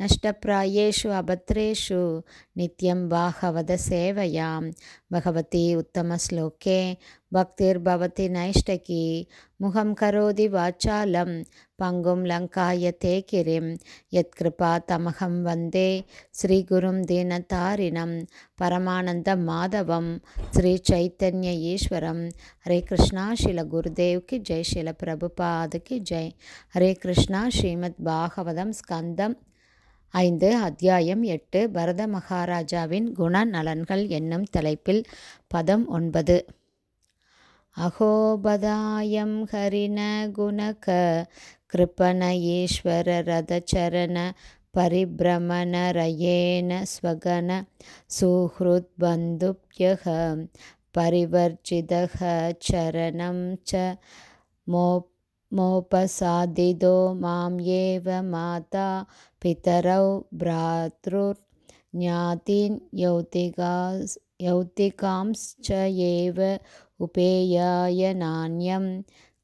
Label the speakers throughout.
Speaker 1: नष्टप्रायेषु अभद्रेषु नित्यं बाहवदसेवयां भगवती उत्तमश्लोके भक्तिर्भवति नैष्टकी मुखं करोति वाचालं पङ्गुं लङ्कायते किरिं यत्कृपा तमहं वन्दे श्रीगुरुं दीनतारिणं परमानन्दमाधवं श्रीचैतन्य ईश्वरं हरे कृष्णा शिलगुरुदेव की जय शिलप्रभुपाद की जय हरे कृष्णा श्रीमद्भागवतं स्कन्दं ஐந்து அத்தியாயம் எட்டு பரத மகாராஜாவின் குணநலன்கள் என்னும் தலைப்பில் பதம் ஒன்பது அகோபதாயம் ஹரிண குணக கிருபண ஈஸ்வர ரதச்சரண ஸ்வகன சுஹ்ருத் பந்துப்யஹ பரிவர்ஜிதஹ சரணம் ச மோப் मोपसादितो मां एव माता पितरौ यौतिका यौतिकांश्च एव उपेयाय नान्यं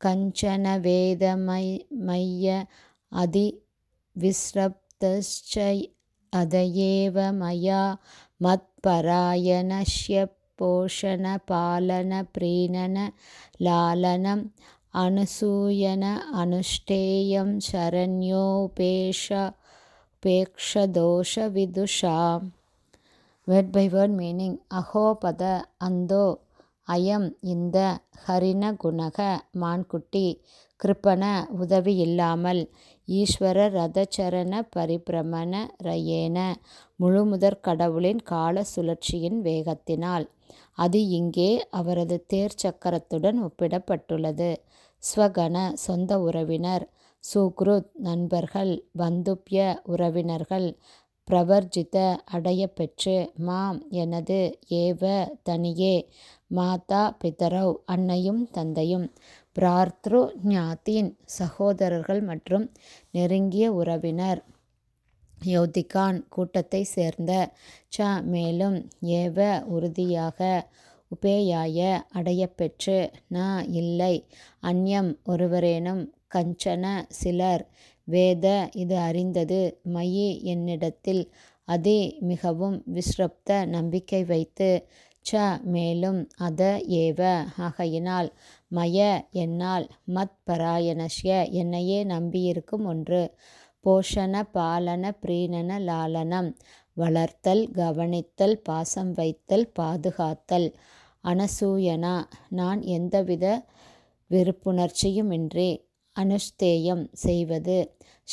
Speaker 1: कञ्चन वेदमय मय्य अधिविस्रप्तश्च अद एव मया मत्परायणस्य पोषणपालनप्रीणनलालनम् அனுசூயன அனுஷ்டேயம் சரண்யோபேஷ விதுஷா வேர்ட் பை வேர்ட் மீனிங் அகோபத அந்தோ அயம் இந்த ஹரிண குணக மான்குட்டி கிருப்பன உதவி இல்லாமல் ஈஸ்வர ரதச்சரண பரிபிரமண ரயேன முழுமுதற் கடவுளின் கால சுழற்சியின் வேகத்தினால் அது இங்கே அவரது தேர் சக்கரத்துடன் ஒப்பிடப்பட்டுள்ளது ஸ்வகன சொந்த உறவினர் சுக்ருத் நண்பர்கள் பந்துப்ய உறவினர்கள் பிரவர்ஜித அடைய பெற்று மாம் எனது ஏவ தனியே மாதா பிதரவ் அன்னையும் தந்தையும் பிரார்த்ரு ஞாத்தின் சகோதரர்கள் மற்றும் நெருங்கிய உறவினர் யோதிகான் கூட்டத்தை சேர்ந்த ச மேலும் ஏவ உறுதியாக உபேயாய அடையப்பெற்று ந இல்லை அந்யம் ஒருவரேனும் கஞ்சன சிலர் வேத இது அறிந்தது மயி என்னிடத்தில் அதி மிகவும் விஸ்ரப்த நம்பிக்கை வைத்து ச மேலும் அத ஏவ ஆகையினால் மய என்னால் மத் பராயணஷ்ய என்னையே நம்பியிருக்கும் ஒன்று போஷண பாலன பிரீணன லாலனம் வளர்த்தல் கவனித்தல் பாசம் வைத்தல் பாதுகாத்தல் அனசூயனா நான் எந்தவித வெறுப்புணர்ச்சியுமின்றி அனுஷ்தேயம் செய்வது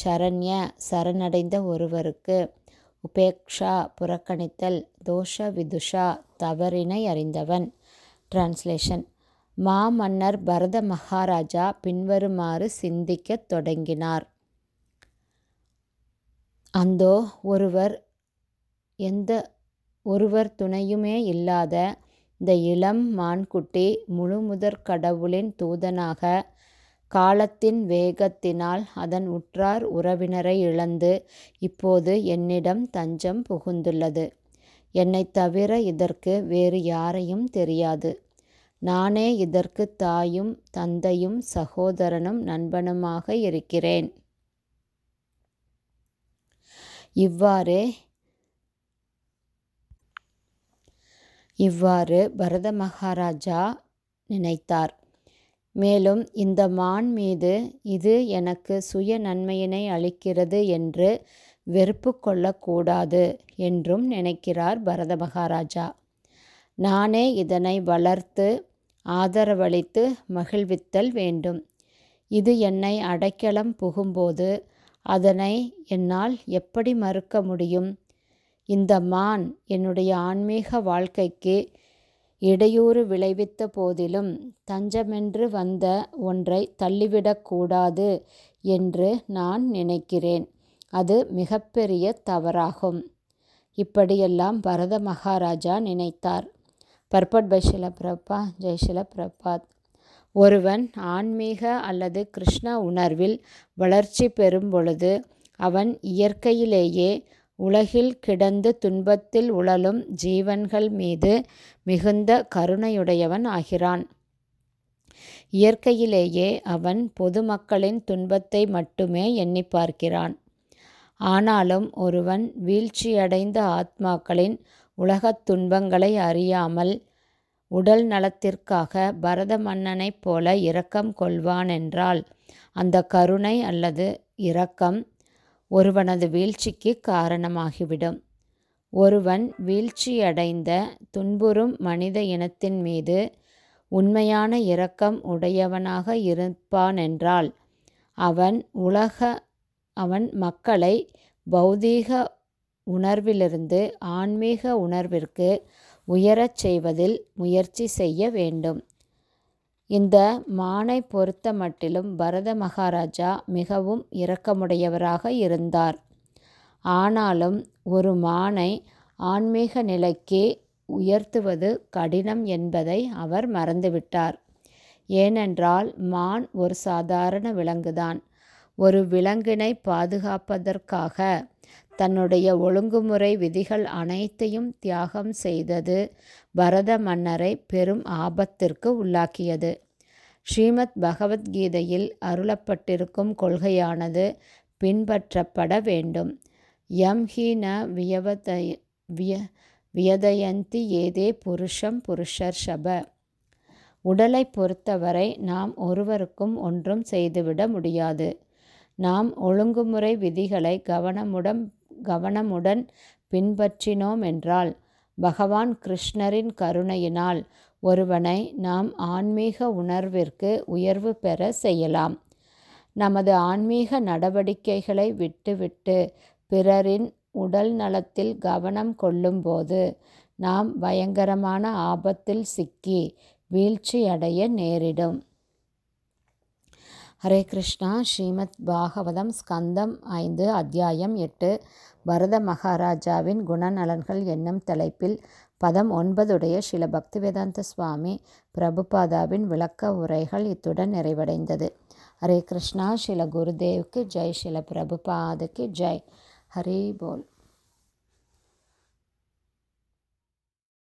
Speaker 1: சரண்ய சரணடைந்த ஒருவருக்கு உபேக்ஷா புறக்கணித்தல் தோஷ விதுஷா தவறினை அறிந்தவன் டிரான்ஸ்லேஷன் மாமன்னர் பரத மகாராஜா பின்வருமாறு சிந்திக்கத் தொடங்கினார் அந்தோ ஒருவர் எந்த ஒருவர் துணையுமே இல்லாத இந்த இளம் மான்குட்டி முழுமுதற் கடவுளின் தூதனாக காலத்தின் வேகத்தினால் அதன் உற்றார் உறவினரை இழந்து இப்போது என்னிடம் தஞ்சம் புகுந்துள்ளது என்னை தவிர இதற்கு வேறு யாரையும் தெரியாது நானே இதற்கு தாயும் தந்தையும் சகோதரனும் நண்பனுமாக இருக்கிறேன் இவ்வாறு இவ்வாறு பரத மகாராஜா நினைத்தார் மேலும் இந்த மான் மீது இது எனக்கு சுய நன்மையினை அளிக்கிறது என்று வெறுப்பு கொள்ளக்கூடாது என்றும் நினைக்கிறார் பரத மகாராஜா நானே இதனை வளர்த்து ஆதரவளித்து மகிழ்வித்தல் வேண்டும் இது என்னை அடைக்கலம் புகும்போது அதனை என்னால் எப்படி மறுக்க முடியும் இந்த மான் என்னுடைய ஆன்மீக வாழ்க்கைக்கு இடையூறு விளைவித்த போதிலும் தஞ்சமென்று வந்த ஒன்றை தள்ளிவிடக்கூடாது என்று நான் நினைக்கிறேன் அது மிகப்பெரிய தவறாகும் இப்படியெல்லாம் பரத மகாராஜா நினைத்தார் பர்பட் பைஷில சில பிரபா பிரபாத் ஒருவன் ஆன்மீக அல்லது கிருஷ்ண உணர்வில் வளர்ச்சி பெறும் பொழுது அவன் இயற்கையிலேயே உலகில் கிடந்து துன்பத்தில் உழலும் ஜீவன்கள் மீது மிகுந்த கருணையுடையவன் ஆகிறான் இயற்கையிலேயே அவன் பொதுமக்களின் துன்பத்தை மட்டுமே எண்ணி பார்க்கிறான் ஆனாலும் ஒருவன் வீழ்ச்சியடைந்த ஆத்மாக்களின் உலகத் துன்பங்களை அறியாமல் உடல் நலத்திற்காக பரத மன்னனைப் போல இரக்கம் கொள்வானென்றால் அந்த கருணை அல்லது இரக்கம் ஒருவனது வீழ்ச்சிக்கு காரணமாகிவிடும் ஒருவன் வீழ்ச்சியடைந்த துன்புறும் மனித இனத்தின் மீது உண்மையான இரக்கம் உடையவனாக இருப்பானென்றால் அவன் உலக அவன் மக்களை பௌதீக உணர்விலிருந்து ஆன்மீக உணர்விற்கு உயரச் செய்வதில் முயற்சி செய்ய வேண்டும் இந்த மானை பொறுத்த மட்டிலும் பரத மகாராஜா மிகவும் இரக்கமுடையவராக இருந்தார் ஆனாலும் ஒரு மானை ஆன்மீக நிலைக்கே உயர்த்துவது கடினம் என்பதை அவர் மறந்துவிட்டார் ஏனென்றால் மான் ஒரு சாதாரண விலங்குதான் ஒரு விலங்கினை பாதுகாப்பதற்காக தன்னுடைய ஒழுங்குமுறை விதிகள் அனைத்தையும் தியாகம் செய்தது பரத மன்னரை பெரும் ஆபத்திற்கு உள்ளாக்கியது ஸ்ரீமத் பகவத்கீதையில் அருளப்பட்டிருக்கும் கொள்கையானது பின்பற்றப்பட வேண்டும் யம் ஹி ந வியவதய விய வியதயந்தி ஏதே புருஷம் புருஷர் ஷப உடலை பொறுத்தவரை நாம் ஒருவருக்கும் ஒன்றும் செய்துவிட முடியாது நாம் ஒழுங்குமுறை விதிகளை கவனமுடன் கவனமுடன் பின்பற்றினோம் என்றால் பகவான் கிருஷ்ணரின் கருணையினால் ஒருவனை நாம் ஆன்மீக உணர்விற்கு உயர்வு பெற செய்யலாம் நமது ஆன்மீக நடவடிக்கைகளை விட்டுவிட்டு பிறரின் உடல் நலத்தில் கவனம் கொள்ளும்போது நாம் பயங்கரமான ஆபத்தில் சிக்கி வீழ்ச்சியடைய நேரிடும் ஹரே கிருஷ்ணா ஸ்ரீமத் பாகவதம் ஸ்கந்தம் ஐந்து அத்தியாயம் எட்டு பரத மகாராஜாவின் குணநலன்கள் என்னும் தலைப்பில் பதம் ஒன்பதுடைய சில பக்திவேதாந்த சுவாமி பிரபுபாதாவின் விளக்க உரைகள் இத்துடன் நிறைவடைந்தது ஹரே கிருஷ்ணா ஸ்ரீல குருதேவுக்கு ஜெய் ஸ்ரீல பிரபுபாதுக்கு ஜெய் ஹரி போல்